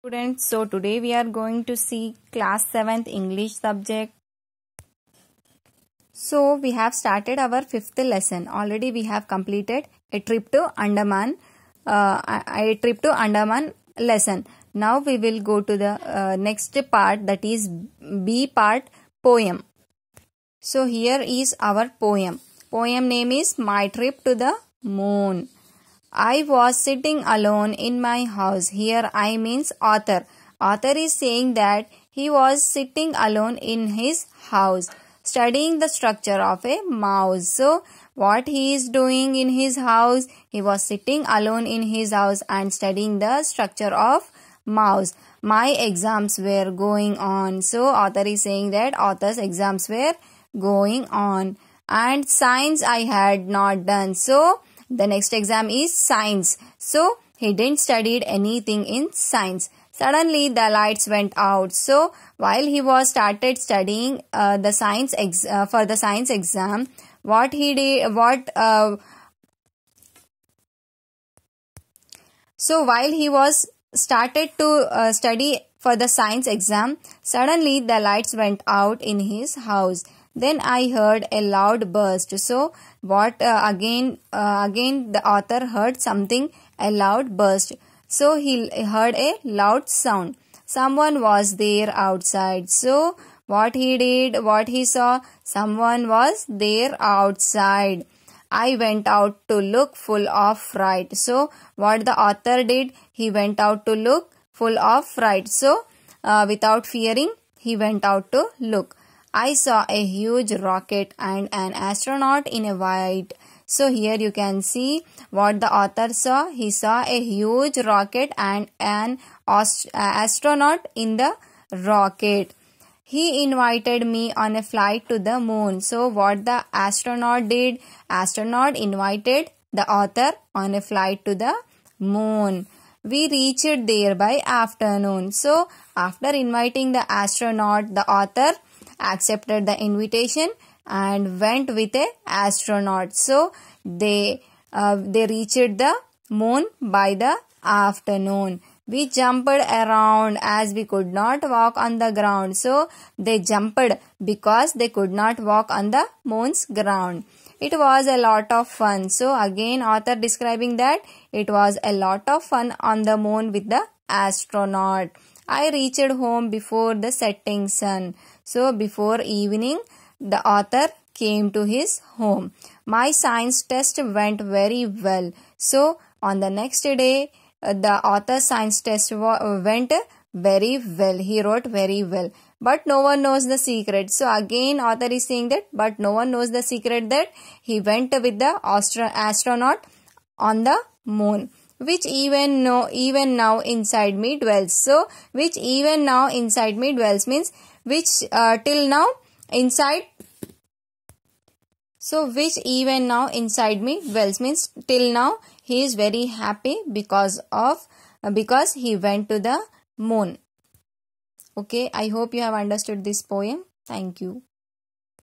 students so today we are going to see class 7th english subject so we have started our fifth lesson already we have completed a trip to andaman uh, a trip to andaman lesson now we will go to the uh, next part that is b part poem so here is our poem poem name is my trip to the moon I was sitting alone in my house. Here I means author. Author is saying that he was sitting alone in his house studying the structure of a mouse. So what he is doing in his house? He was sitting alone in his house and studying the structure of mouse. My exams were going on. So author is saying that author's exams were going on. And science I had not done. So the next exam is science. So he didn't studied anything in science. Suddenly the lights went out. So while he was started studying uh, the science ex uh, for the science exam, what he did, what uh, so while he was started to uh, study for the science exam, suddenly the lights went out in his house. Then I heard a loud burst. So what uh, again uh, again the author heard something a loud burst. So he heard a loud sound. Someone was there outside. So what he did, what he saw, someone was there outside. I went out to look full of fright. So what the author did, he went out to look full of fright. So uh, without fearing, he went out to look. I saw a huge rocket and an astronaut in a white. So here you can see what the author saw. He saw a huge rocket and an astronaut in the rocket. He invited me on a flight to the moon. So what the astronaut did? Astronaut invited the author on a flight to the moon. We reached there by afternoon. So after inviting the astronaut, the author accepted the invitation and went with a astronaut. So they uh, they reached the moon by the afternoon. We jumped around as we could not walk on the ground. So they jumped because they could not walk on the moon's ground. It was a lot of fun. So again author describing that it was a lot of fun on the moon with the astronaut. I reached home before the setting sun. So before evening, the author came to his home. My science test went very well. So on the next day, uh, the author science test uh, went very well. He wrote very well. But no one knows the secret. So again author is saying that but no one knows the secret that he went with the astronaut on the moon which even now even now inside me dwells so which even now inside me dwells means which uh, till now inside so which even now inside me dwells means till now he is very happy because of uh, because he went to the moon okay i hope you have understood this poem thank you